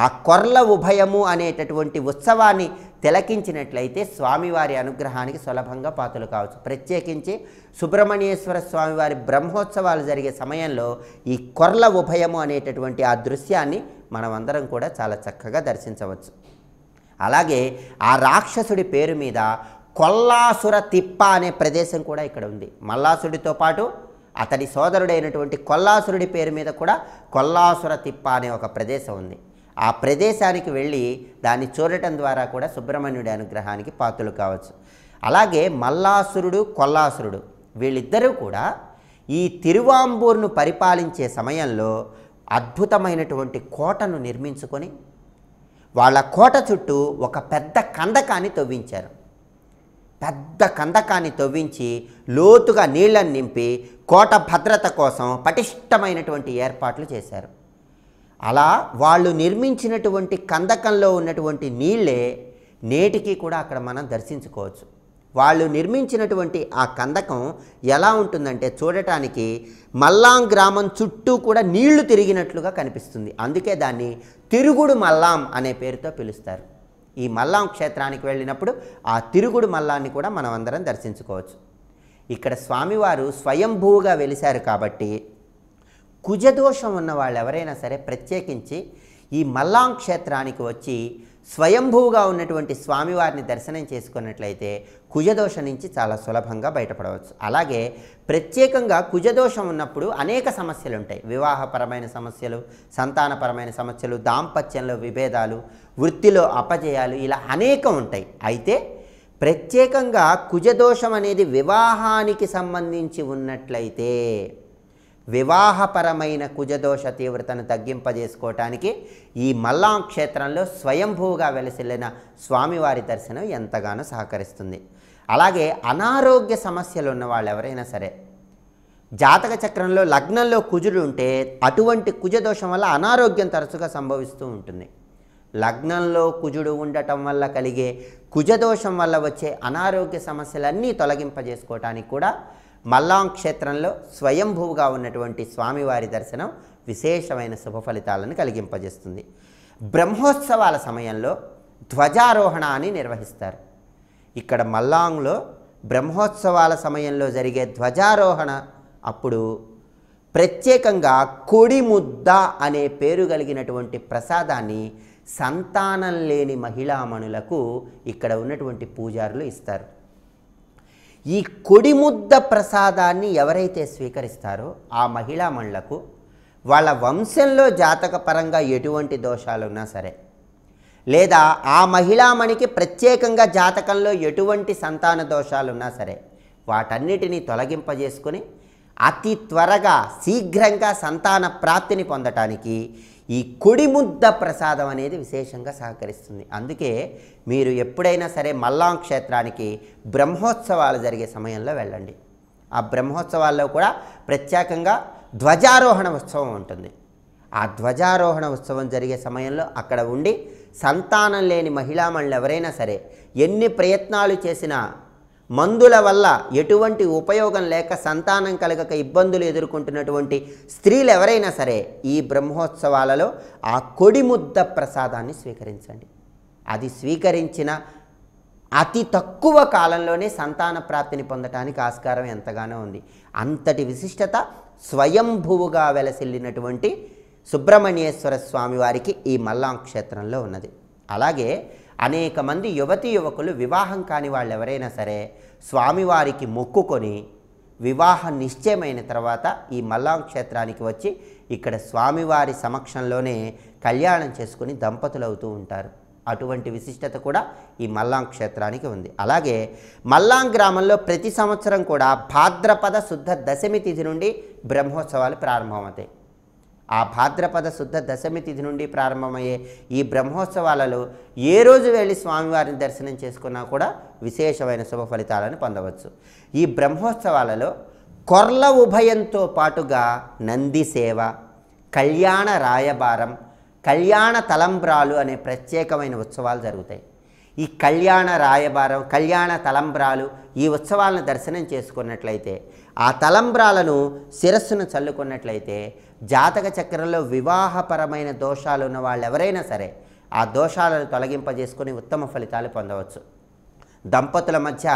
ఆ కొర్ల ఉభయము అనేటటువంటి ఉత్సవాన్ని తిలకించినట్లయితే స్వామివారి అనుగ్రహానికి సులభంగా పాత్రలు కావచ్చు ప్రత్యేకించి సుబ్రహ్మణ్యేశ్వర స్వామివారి బ్రహ్మోత్సవాలు జరిగే సమయంలో ఈ కొర్ల ఉభయము అనేటటువంటి ఆ దృశ్యాన్ని మనమందరం కూడా చాలా చక్కగా దర్శించవచ్చు అలాగే ఆ రాక్షసుడి పేరు మీద కొల్లాసుర తిప్ప అనే ప్రదేశం కూడా ఇక్కడ ఉంది మల్లాసుడితో పాటు అతడి సోదరుడైనటువంటి కొల్లాసురుడి పేరు మీద కూడా కొల్లాసుర తిప్ప అనే ఒక ప్రదేశం ఉంది ఆ ప్రదేశానికి వెళ్ళి దాన్ని చూడటం ద్వారా కూడా సుబ్రహ్మణ్యుడి అనుగ్రహానికి పాత్రలు కావచ్చు అలాగే మల్లాసురుడు కొల్లాసురుడు వీళ్ళిద్దరూ కూడా ఈ తిరువాంబూర్ను పరిపాలించే సమయంలో అద్భుతమైనటువంటి కోటను నిర్మించుకొని వాళ్ళ కోట చుట్టూ ఒక పెద్ద కందకాన్ని తవ్వించారు పెద్ద కందకాన్ని తవ్వించి లోతుగా నీళ్లను నింపి కోట భద్రత కోసం పటిష్టమైనటువంటి ఏర్పాట్లు చేశారు అలా వాళ్ళు నిర్మించినటువంటి కందకంలో ఉన్నటువంటి నీళ్ళే నేటికి కూడా అక్కడ మనం దర్శించుకోవచ్చు వాళ్ళు నిర్మించినటువంటి ఆ కందకం ఎలా ఉంటుందంటే చూడటానికి మల్లాం గ్రామం చుట్టూ కూడా నీళ్లు తిరిగినట్లుగా కనిపిస్తుంది అందుకే దాన్ని తిరుగుడు మల్లాం అనే పేరుతో పిలుస్తారు ఈ మల్లాం క్షేత్రానికి వెళ్ళినప్పుడు ఆ తిరుగుడు మల్లాన్ని కూడా మనం అందరం దర్శించుకోవచ్చు ఇక్కడ స్వామివారు స్వయంభూగా వెలిశారు కాబట్టి కుజదోషం ఉన్న వాళ్ళు ఎవరైనా సరే ప్రత్యేకించి ఈ మల్లాంగ్ క్షేత్రానికి వచ్చి స్వయంభూగా ఉన్నటువంటి స్వామివారిని దర్శనం చేసుకున్నట్లయితే కుజదోష నుంచి చాలా సులభంగా బయటపడవచ్చు అలాగే ప్రత్యేకంగా కుజదోషం ఉన్నప్పుడు అనేక సమస్యలు ఉంటాయి వివాహపరమైన సమస్యలు సంతానపరమైన సమస్యలు దాంపత్యంలో విభేదాలు వృత్తిలో అపజయాలు ఇలా అనేకం ఉంటాయి అయితే ప్రత్యేకంగా కుజదోషం అనేది వివాహానికి సంబంధించి ఉన్నట్లయితే వివాహపరమైన కుజదోష తీవ్రతను తగ్గింపజేసుకోవటానికి ఈ మల్లాం క్షేత్రంలో స్వయంభూగా వెలసిల్లిన స్వామివారి దర్శనం ఎంతగానో సహకరిస్తుంది అలాగే అనారోగ్య సమస్యలు ఉన్న వాళ్ళు ఎవరైనా సరే జాతక చక్రంలో లగ్నంలో కుజుడు ఉంటే అటువంటి కుజదోషం వల్ల అనారోగ్యం తరచుగా సంభవిస్తూ ఉంటుంది లగ్నంలో కుజుడు ఉండటం వల్ల కలిగే కుజదోషం వల్ల వచ్చే అనారోగ్య సమస్యలన్నీ తొలగింపజేసుకోవటానికి కూడా మల్లాంగ్ క్షేత్రంలో స్వయంభూగా ఉన్నటువంటి స్వామివారి దర్శనం విశేషమైన శుభ ఫలితాలను కలిగింపజేస్తుంది బ్రహ్మోత్సవాల సమయంలో ధ్వజారోహణ అని నిర్వహిస్తారు ఇక్కడ మల్లాంగ్లో బ్రహ్మోత్సవాల సమయంలో జరిగే ధ్వజారోహణ అప్పుడు ప్రత్యేకంగా కొడిముద్ద అనే పేరు కలిగినటువంటి ప్రసాదాన్ని సంతానం లేని మహిళామణులకు ఇక్కడ ఉన్నటువంటి పూజారులు ఇస్తారు ఈ కొడిముద్ద ప్రసాదాన్ని ఎవరైతే స్వీకరిస్తారో ఆ మహిళా మండలకు వాళ్ళ వంశంలో జాతకపరంగా ఎటువంటి దోషాలున్నా సరే లేదా ఆ మహిళామణికి ప్రత్యేకంగా జాతకంలో ఎటువంటి సంతాన దోషాలున్నా సరే వాటన్నిటినీ తొలగింపజేసుకొని అతి త్వరగా శీఘ్రంగా సంతాన ప్రాప్తిని పొందటానికి ఈ కొడిముద్ద ప్రసాదం అనేది విశేషంగా సహకరిస్తుంది అందుకే మీరు ఎప్పుడైనా సరే మల్లాం క్షేత్రానికి బ్రహ్మోత్సవాలు జరిగే సమయంలో వెళ్ళండి ఆ బ్రహ్మోత్సవాల్లో కూడా ప్రత్యేకంగా ధ్వజారోహణ ఉత్సవం ఉంటుంది ఆ ధ్వజారోహణ ఉత్సవం జరిగే సమయంలో అక్కడ ఉండి సంతానం లేని మహిళామణులు ఎవరైనా సరే ఎన్ని ప్రయత్నాలు చేసినా మందుల వల్ల ఎటువంటి ఉపయోగం లేక సంతానం కలగక ఇబ్బందులు ఎదుర్కొంటున్నటువంటి స్త్రీలు ఎవరైనా సరే ఈ బ్రహ్మోత్సవాలలో ఆ కొడిముద్ద ప్రసాదాన్ని స్వీకరించండి అది స్వీకరించిన అతి తక్కువ కాలంలోనే సంతాన ప్రాప్తిని పొందటానికి ఆస్కారం ఎంతగానో ఉంది అంతటి విశిష్టత స్వయంభువుగా వెలసిల్లినటువంటి సుబ్రహ్మణ్యేశ్వర స్వామి వారికి ఈ మల్లాం క్షేత్రంలో ఉన్నది అలాగే అనేక మంది యువతి యువకులు వివాహం కాని వాళ్ళు ఎవరైనా సరే స్వామివారికి మొక్కుకొని వివాహం నిశ్చయమైన తర్వాత ఈ మల్లాం క్షేత్రానికి వచ్చి ఇక్కడ స్వామివారి సమక్షంలోనే కళ్యాణం చేసుకుని దంపతులు అవుతూ ఉంటారు అటువంటి విశిష్టత కూడా ఈ మల్లాం క్షేత్రానికి ఉంది అలాగే మల్లాం గ్రామంలో ప్రతి సంవత్సరం కూడా భాద్రపద శుద్ధ దశమి తిథి నుండి బ్రహ్మోత్సవాలు ప్రారంభమవుతాయి ఆ భాద్రపద శుద్ధ దశమి తిథి నుండి ప్రారంభమయ్యే ఈ బ్రహ్మోత్సవాలలో ఏ రోజు వెళ్ళి స్వామివారిని దర్శనం చేసుకున్నా కూడా విశేషమైన శుభ ఫలితాలను పొందవచ్చు ఈ బ్రహ్మోత్సవాలలో కొర్ల ఉభయంతో పాటుగా నంది సేవ కళ్యాణ రాయబారం కళ్యాణ తలంబ్రాలు అనే ప్రత్యేకమైన ఉత్సవాలు జరుగుతాయి ఈ కళ్యాణ రాయబారం కళ్యాణ తలంబ్రాలు ఈ ఉత్సవాలను దర్శనం చేసుకున్నట్లయితే ఆ తలంబ్రాలను శిరస్సును చల్లుకున్నట్లయితే జాతక చక్రంలో వివాహపరమైన దోషాలు ఉన్న వాళ్ళు ఎవరైనా సరే ఆ దోషాలను తొలగింపజేసుకుని ఉత్తమ ఫలితాలు పొందవచ్చు దంపతుల మధ్య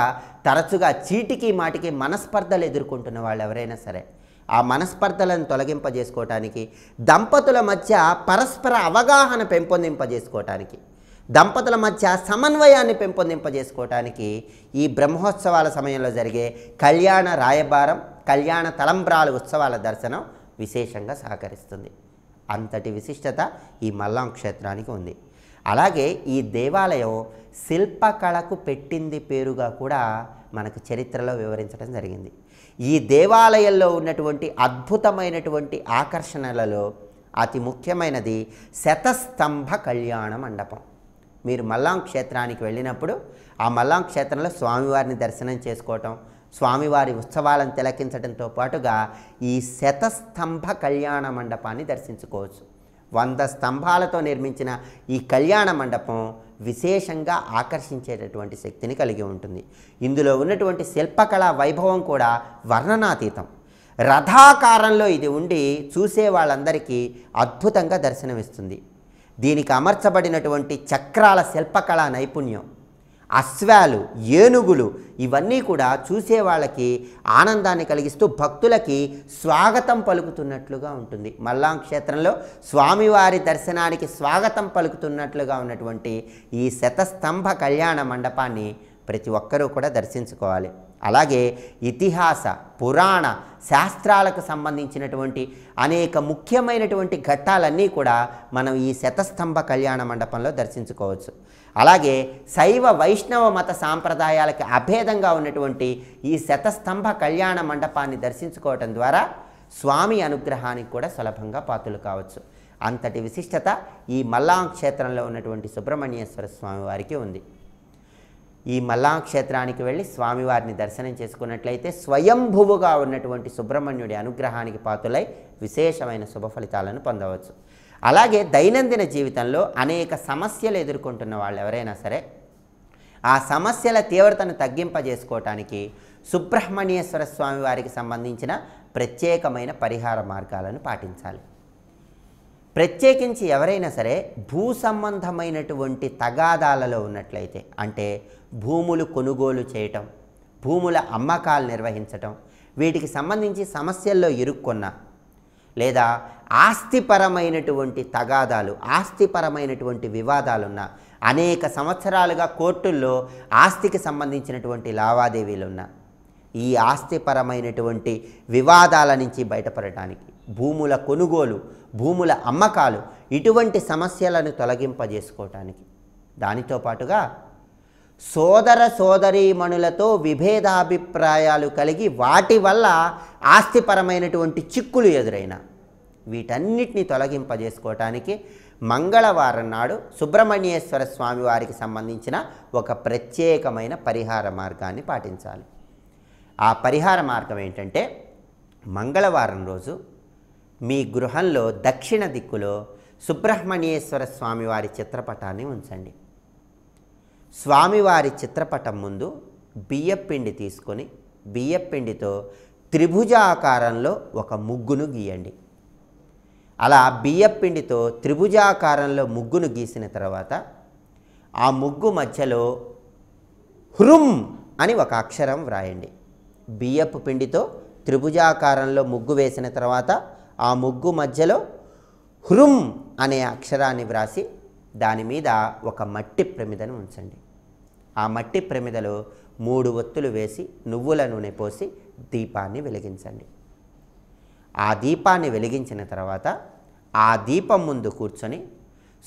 తరచుగా చీటికి మాటికి మనస్పర్ధలు ఎదుర్కొంటున్న వాళ్ళు ఎవరైనా సరే ఆ మనస్పర్ధలను తొలగింపజేసుకోవటానికి దంపతుల మధ్య పరస్పర అవగాహన పెంపొందింపజేసుకోవటానికి దంపతుల మధ్య సమన్వయాన్ని పెంపొందింపజేసుకోవటానికి ఈ బ్రహ్మోత్సవాల సమయంలో జరిగే కళ్యాణ రాయబారం కళ్యాణ తలంబ్రాల ఉత్సవాల దర్శనం విశేషంగా సహకరిస్తుంది అంతటి విశిష్టత ఈ మల్లం క్షేత్రానికి ఉంది అలాగే ఈ దేవాలయం శిల్పకళకు పెట్టింది పేరుగా కూడా మనకు చరిత్రలో వివరించడం జరిగింది ఈ దేవాలయంలో ఉన్నటువంటి అద్భుతమైనటువంటి ఆకర్షణలలో అతి ముఖ్యమైనది శతస్తంభ కళ్యాణ మండపం మీరు మల్లాం క్షేత్రానికి వెళ్ళినప్పుడు ఆ మల్లాం క్షేత్రంలో స్వామివారిని దర్శనం చేసుకోవటం స్వామివారి ఉత్సవాలను తిలకించడంతో పాటుగా ఈ శతస్తంభ కళ్యాణ మండపాన్ని దర్శించుకోవచ్చు వంద స్తంభాలతో నిర్మించిన ఈ కళ్యాణ మండపం విశేషంగా ఆకర్షించేటటువంటి శక్తిని కలిగి ఉంటుంది ఇందులో ఉన్నటువంటి శిల్పకళా వైభవం కూడా వర్ణనాతీతం రథాకారంలో ఇది ఉండి చూసే వాళ్ళందరికీ అద్భుతంగా దర్శనమిస్తుంది దీనికి అమర్చబడినటువంటి చక్రాల శిల్పకళా నైపుణ్యం అశ్వాలు ఏనుగులు ఇవన్నీ కూడా చూసేవాళ్ళకి ఆనందాన్ని కలిగిస్తూ భక్తులకి స్వాగతం పలుకుతున్నట్లుగా ఉంటుంది మల్లాం క్షేత్రంలో స్వామివారి దర్శనానికి స్వాగతం పలుకుతున్నట్లుగా ఉన్నటువంటి ఈ శతస్తంభ కళ్యాణ మండపాన్ని ప్రతి ఒక్కరూ కూడా దర్శించుకోవాలి అలాగే ఇతిహాస పురాణ శాస్త్రాలకు సంబంధించినటువంటి అనేక ముఖ్యమైనటువంటి ఘట్టాలన్నీ కూడా మనం ఈ శతస్తంభ కళ్యాణ మండపంలో దర్శించుకోవచ్చు అలాగే శైవ వైష్ణవ మత సాంప్రదాయాలకు అభేదంగా ఉన్నటువంటి ఈ శతస్తంభ కళ్యాణ మండపాన్ని దర్శించుకోవటం ద్వారా స్వామి అనుగ్రహానికి కూడా సులభంగా పాతులు కావచ్చు అంతటి విశిష్టత ఈ మల్లాం క్షేత్రంలో ఉన్నటువంటి సుబ్రహ్మణ్యేశ్వర స్వామి వారికి ఉంది ఈ మల్లాక్షేత్రానికి వెళ్ళి స్వామివారిని దర్శనం చేసుకున్నట్లయితే స్వయంభువుగా ఉన్నటువంటి సుబ్రహ్మణ్యుడి అనుగ్రహానికి పాతులై విశేషమైన శుభ ఫలితాలను పొందవచ్చు అలాగే దైనందిన జీవితంలో అనేక సమస్యలు ఎదుర్కొంటున్న వాళ్ళు ఎవరైనా సరే ఆ సమస్యల తీవ్రతను తగ్గింపజేసుకోవటానికి సుబ్రహ్మణ్యేశ్వర స్వామి వారికి సంబంధించిన ప్రత్యేకమైన పరిహార మార్గాలను పాటించాలి ప్రత్యేకించి ఎవరైనా సరే భూ సంబంధమైనటువంటి తగాదాలలో ఉన్నట్లయితే అంటే భూములు కొనుగోలు చేయటం భూముల అమ్మకాలు నిర్వహించటం వీటికి సంబంధించి సమస్యల్లో ఇరుక్కున్న లేదా ఆస్తిపరమైనటువంటి తగాదాలు ఆస్తిపరమైనటువంటి వివాదాలున్న అనేక సంవత్సరాలుగా కోర్టుల్లో ఆస్తికి సంబంధించినటువంటి లావాదేవీలున్న ఈ ఆస్తిపరమైనటువంటి వివాదాల నుంచి బయటపడటానికి భూముల కొనుగోలు భూముల అమ్మకాలు ఇటువంటి సమస్యలను తొలగింపజేసుకోవటానికి దానితో పాటుగా సోదర సోదరీమణులతో విభేదాభిప్రాయాలు కలిగి వాటి వల్ల ఆస్తిపరమైనటువంటి చిక్కులు ఎదురైన వీటన్నిటిని తొలగింపజేసుకోవటానికి మంగళవారం నాడు సుబ్రహ్మణ్యేశ్వర స్వామి వారికి సంబంధించిన ఒక ప్రత్యేకమైన పరిహార మార్గాన్ని పాటించాలి ఆ పరిహార మార్గం ఏంటంటే మంగళవారం రోజు మీ గృహంలో దక్షిణ దిక్కులో సుబ్రహ్మణ్యేశ్వర స్వామివారి చిత్రపటాన్ని ఉంచండి స్వామివారి చిత్రపటం ముందు బియ్యపిండి తీసుకొని బియ్యపిండితో త్రిభుజాకారంలో ఒక ముగ్గును గీయండి అలా బియ్యపిండితో త్రిభుజాకారంలో ముగ్గును గీసిన తర్వాత ఆ ముగ్గు మధ్యలో హృం అని ఒక అక్షరం వ్రాయండి బియ్యపు పిండితో త్రిభుజాకారంలో ముగ్గు వేసిన తర్వాత ఆ ముగ్గు మధ్యలో హృం అనే అక్షరాన్ని వ్రాసి దాని మీద ఒక మట్టి ప్రమిదను ఉంచండి ఆ మట్టి ప్రమిదలో మూడు ఒత్తులు వేసి నువ్వుల నూనె పోసి దీపాన్ని వెలిగించండి ఆ దీపాన్ని వెలిగించిన తర్వాత ఆ దీపం ముందు కూర్చొని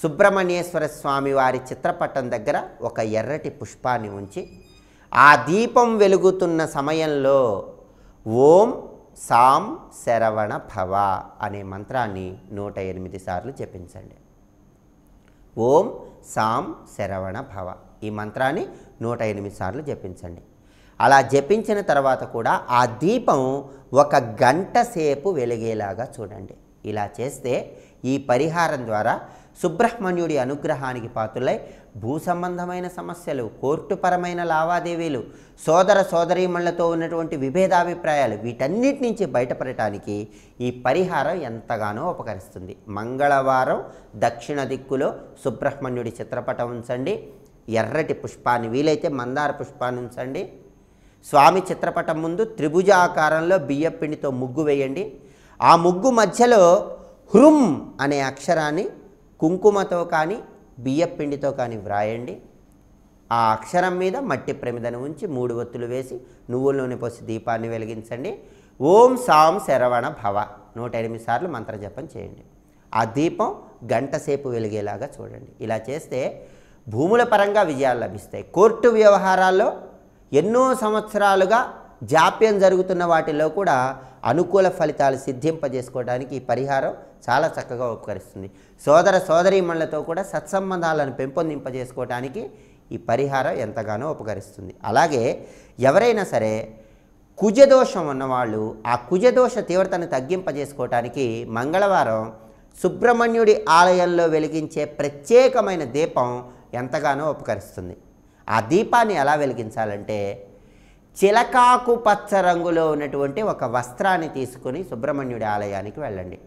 సుబ్రహ్మణ్యేశ్వర స్వామి వారి చిత్రపటం దగ్గర ఒక ఎర్రటి పుష్పాన్ని ఉంచి ఆ దీపం వెలుగుతున్న సమయంలో ఓం సాం శరవణ భవ అనే మంత్రాన్ని నూట ఎనిమిది సార్లు జపించండి ఓం సాం శరవణ భవ ఈ మంత్రాన్ని నూట ఎనిమిది సార్లు జపించండి అలా జపించిన తర్వాత కూడా ఆ దీపం ఒక గంట సేపు వెలిగేలాగా చూడండి ఇలా చేస్తే ఈ పరిహారం ద్వారా సుబ్రహ్మణ్యుడి అనుగ్రహానికి పాత్రులై భూ సంబంధమైన సమస్యలు కోర్టుపరమైన లావాదేవీలు సోదర సోదరీమణులతో ఉన్నటువంటి విభేదాభిప్రాయాలు వీటన్నిటి నుంచి బయటపడటానికి ఈ పరిహారం ఎంతగానో ఉపకరిస్తుంది మంగళవారం దక్షిణ దిక్కులో సుబ్రహ్మణ్యుడి చిత్రపటం ఉంచండి ఎర్రటి పుష్పాన్ని వీలైతే మందార పుష్పాన్ని ఉంచండి స్వామి చిత్రపటం ముందు త్రిభుజ ఆకారంలో బియ్యపిండితో ముగ్గు వేయండి ఆ ముగ్గు మధ్యలో హృం అనే అక్షరాన్ని కుంకుమతో కానీ బియ్యపిండితో కానీ వ్రాయండి ఆ అక్షరం మీద మట్టి ప్రమిదను ఉంచి మూడు ఒత్తులు వేసి నువ్వుల నూనె పోసి దీపాన్ని వెలిగించండి ఓం సాం శరవణ భవ నూట ఎనిమిది సార్లు మంత్రజపం చేయండి ఆ దీపం గంట సేపు వెలిగేలాగా చూడండి ఇలా చేస్తే భూముల పరంగా విజయాలు లభిస్తాయి కోర్టు వ్యవహారాల్లో ఎన్నో సంవత్సరాలుగా జాప్యం జరుగుతున్న వాటిలో కూడా అనుకూల ఫలితాలు సిద్ధింపజేసుకోవడానికి ఈ పరిహారం చాలా చక్కగా ఉపకరిస్తుంది సోదర సోదరీమణులతో కూడా సత్సంబంధాలను పెంపొందింపజేసుకోవడానికి ఈ పరిహారం ఎంతగానో ఉపకరిస్తుంది అలాగే ఎవరైనా సరే కుజదోషం ఉన్నవాళ్ళు ఆ కుజదోష తీవ్రతను తగ్గింపజేసుకోవటానికి మంగళవారం సుబ్రహ్మణ్యుడి ఆలయంలో వెలిగించే ప్రత్యేకమైన దీపం ఎంతగానో ఉపకరిస్తుంది ఆ దీపాన్ని ఎలా వెలిగించాలంటే చిలకాకు పచ్చ రంగులో ఉన్నటువంటి ఒక వస్త్రాన్ని తీసుకుని సుబ్రహ్మణ్యుడి ఆలయానికి వెళ్ళండి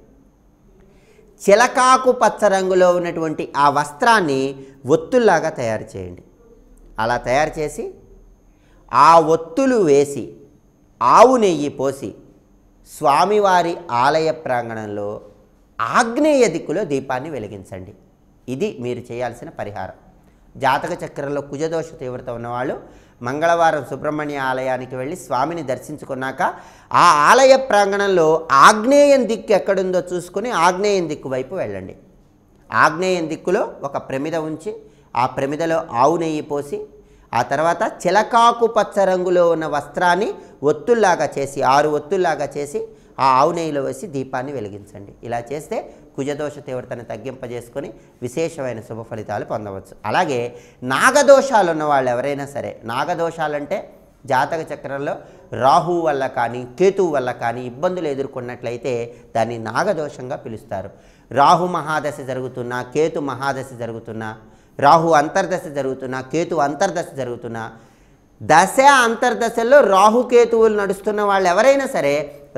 చిలకాకు పచ్చ రంగులో ఉన్నటువంటి ఆ వస్త్రాన్ని ఒత్తుల్లాగా తయారు చేయండి అలా తయారు చేసి ఆ ఒత్తులు వేసి ఆవు నెయ్యి పోసి స్వామివారి ఆలయ ప్రాంగణంలో ఆగ్నేయ దిక్కులో దీపాన్ని వెలిగించండి ఇది మీరు చేయాల్సిన పరిహారం జాతక చక్రంలో కుజదోష తీవ్రత ఉన్నవాళ్ళు మంగళవారం సుబ్రహ్మణ్య ఆలయానికి వెళ్ళి స్వామిని దర్శించుకున్నాక ఆ ఆలయ ప్రాంగణంలో ఆగ్నేయం దిక్కు ఎక్కడుందో చూసుకుని ఆగ్నేయం దిక్కు వైపు వెళ్ళండి ఆగ్నేయం దిక్కులో ఒక ప్రమిద ఉంచి ఆ ప్రమిదలో ఆవు నెయ్యి పోసి ఆ తర్వాత చిలకాకు పచ్చ రంగులో ఉన్న వస్త్రాన్ని ఒత్తుల్లాగా చేసి ఆరు ఒత్తుల్లాగా చేసి ఆ ఆవు నెయ్యిలో వేసి దీపాన్ని వెలిగించండి ఇలా చేస్తే కుజదోష తీవ్రతను తగ్గింపజేసుకొని విశేషమైన శుభ ఫలితాలు పొందవచ్చు అలాగే నాగదోషాలు ఉన్న వాళ్ళు ఎవరైనా సరే నాగదోషాలంటే జాతక చక్రంలో రాహు వల్ల కానీ కేతు వల్ల కానీ ఇబ్బందులు ఎదుర్కొన్నట్లయితే దాన్ని నాగదోషంగా పిలుస్తారు రాహు మహాదశ జరుగుతున్నా కేతు మహాదశ జరుగుతున్నా రాహు అంతర్దశ జరుగుతున్నా కేతు అంతర్దశ జరుగుతున్నా దశ అంతర్దశల్లో రాహుకేతువులు నడుస్తున్న వాళ్ళు ఎవరైనా సరే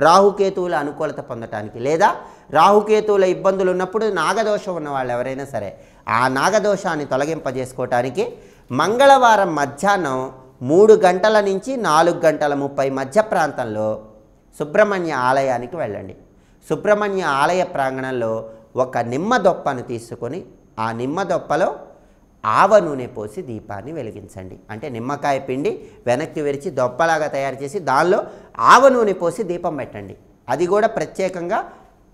రాహుకేతువుల అనుకూలత పొందటానికి లేదా రాహుకేతువుల ఇబ్బందులు ఉన్నప్పుడు నాగదోషం ఉన్న వాళ్ళు ఎవరైనా సరే ఆ నాగదోషాన్ని తొలగింపజేసుకోవటానికి మంగళవారం మధ్యాహ్నం మూడు గంటల నుంచి నాలుగు గంటల ముప్పై మధ్య ప్రాంతంలో సుబ్రహ్మణ్య ఆలయానికి వెళ్ళండి సుబ్రహ్మణ్య ఆలయ ప్రాంగణంలో ఒక నిమ్మ దొప్పను తీసుకొని ఆ నిమ్మ దొప్పలో ఆవ నూనె పోసి దీపాన్ని వెలిగించండి అంటే నిమ్మకాయ పిండి వెనక్కి విరిచి దొప్పలాగా తయారు చేసి దానిలో ఆవ నూనె పోసి దీపం పెట్టండి అది కూడా ప్రత్యేకంగా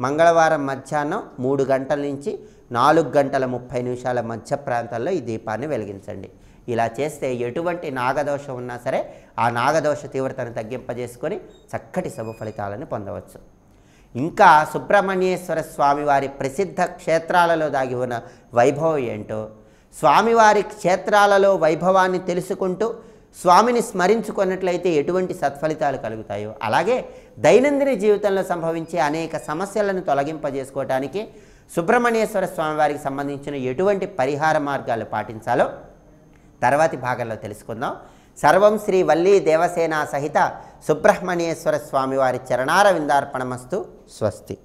మంగళవారం మధ్యాహ్నం మూడు గంటల నుంచి నాలుగు గంటల ముప్పై నిమిషాల మధ్య ప్రాంతాల్లో ఈ దీపాన్ని వెలిగించండి ఇలా చేస్తే ఎటువంటి నాగదోషం ఉన్నా సరే ఆ నాగదోష తీవ్రతను తగ్గింపజేసుకొని చక్కటి శుభ ఫలితాలను పొందవచ్చు ఇంకా సుబ్రహ్మణ్యేశ్వర స్వామివారి ప్రసిద్ధ క్షేత్రాలలో దాగి ఉన్న వైభవం ఏంటో స్వామివారి క్షేత్రాలలో వైభవాన్ని తెలుసుకుంటూ స్వామిని స్మరించుకున్నట్లయితే ఎటువంటి సత్ఫలితాలు కలుగుతాయో అలాగే దైనందిన జీవితంలో సంభవించే అనేక సమస్యలను తొలగింపజేసుకోవటానికి సుబ్రహ్మణ్యేశ్వర స్వామివారికి సంబంధించిన ఎటువంటి పరిహార మార్గాలు పాటించాలో తర్వాతి భాగంలో తెలుసుకుందాం సర్వం శ్రీ వల్లీ దేవసేన సహిత సుబ్రహ్మణ్యేశ్వర స్వామివారి చరణార విందార్పణమస్తు స్వస్తి